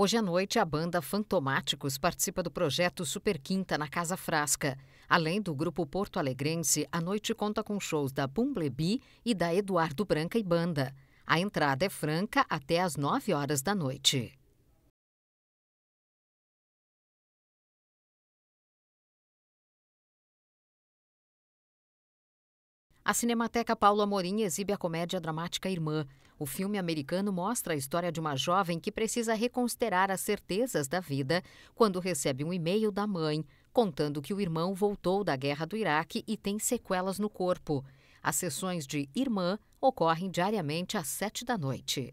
Hoje à noite, a banda Fantomáticos participa do projeto Super Quinta na Casa Frasca. Além do grupo Porto Alegrense, a noite conta com shows da Bumblebee e da Eduardo Branca e Banda. A entrada é franca até às 9 horas da noite. A Cinemateca Paulo Amorim exibe a comédia dramática Irmã. O filme americano mostra a história de uma jovem que precisa reconsiderar as certezas da vida quando recebe um e-mail da mãe contando que o irmão voltou da guerra do Iraque e tem sequelas no corpo. As sessões de Irmã ocorrem diariamente às sete da noite.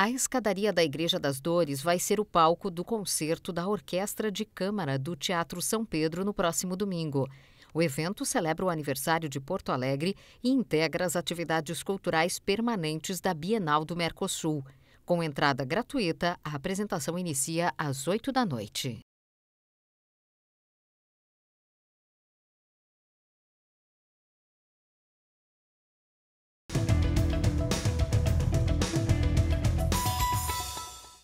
A escadaria da Igreja das Dores vai ser o palco do concerto da Orquestra de Câmara do Teatro São Pedro no próximo domingo. O evento celebra o aniversário de Porto Alegre e integra as atividades culturais permanentes da Bienal do Mercosul. Com entrada gratuita, a apresentação inicia às 8 da noite.